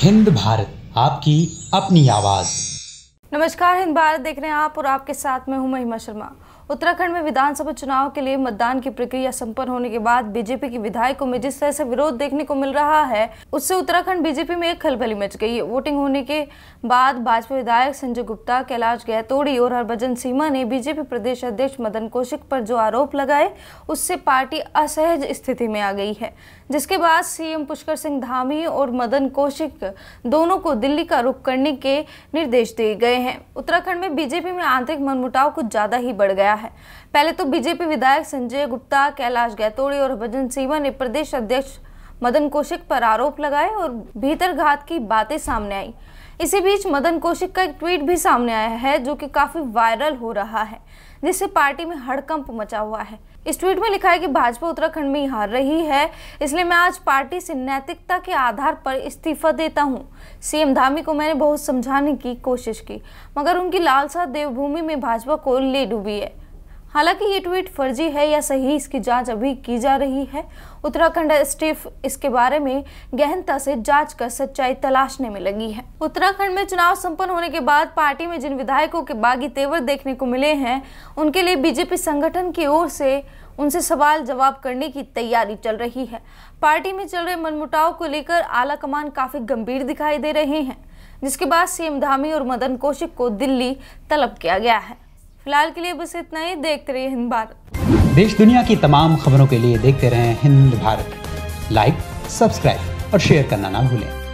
हिंद भारत आपकी अपनी आवाज़ नमस्कार हिंद भारत देख रहे हैं आप और आपके साथ में हूँ महिमा शर्मा उत्तराखंड में विधानसभा चुनाव के लिए मतदान की प्रक्रिया संपन्न होने के बाद बीजेपी की विधायकों में जिस तरह से विरोध देखने को मिल रहा है उससे उत्तराखंड बीजेपी में एक खलबली मच गई है वोटिंग होने के बाद भाजपा विधायक संजय गुप्ता कैलाश गहतोड़ी और हरभजन सीमा ने बीजेपी प्रदेश अध्यक्ष मदन कौशिक पर जो आरोप लगाए उससे पार्टी असहज स्थिति में आ गई है जिसके बाद सीएम पुष्कर सिंह धामी और मदन कौशिक दोनों को दिल्ली का रुख करने के निर्देश दिए गए हैं उत्तराखंड में बीजेपी में आंतरिक मनमुटाव कुछ ज्यादा ही बढ़ गया है पहले तो बीजेपी विधायक संजय गुप्ता कैलाश गैतोड़ी और भजन सीमा ने प्रदेश अध्यक्ष मदन कौशिक पर आरोप लगाए और भीतरघात की बातें सामने आई इसी बीच मदन कौशिक का एक ट्वीट भी सामने आया है जो कि काफी वायरल हो रहा है जिससे पार्टी में हड़कंप मचा हुआ है इस ट्वीट में लिखा है कि भाजपा उत्तराखंड में हार रही है इसलिए मैं आज पार्टी से नैतिकता के आधार पर इस्तीफा देता हूं। सीएम धामी को मैंने बहुत समझाने की कोशिश की मगर उनकी लालसा देवभूमि में भाजपा को ले डूबी है हालांकि ये ट्वीट फर्जी है या सही इसकी जांच अभी की जा रही है उत्तराखंड स्टेफ इसके बारे में गहनता से जांच कर सच्चाई तलाशने में लगी है उत्तराखंड में चुनाव संपन्न होने के बाद पार्टी में जिन विधायकों के बागी तेवर देखने को मिले हैं उनके लिए बीजेपी संगठन की ओर से उनसे सवाल जवाब करने की तैयारी चल रही है पार्टी में चल रहे मनमुटाव को लेकर आला कमान काफी गंभीर दिखाई दे रहे हैं जिसके बाद सीएम धामी और मदन कौशिक को दिल्ली तलब किया गया है फिलहाल के लिए बस इतना ही देखते रहिए हिंद भारत देश दुनिया की तमाम खबरों के लिए देखते रहें हिंद भारत लाइक सब्सक्राइब और शेयर करना ना भूलें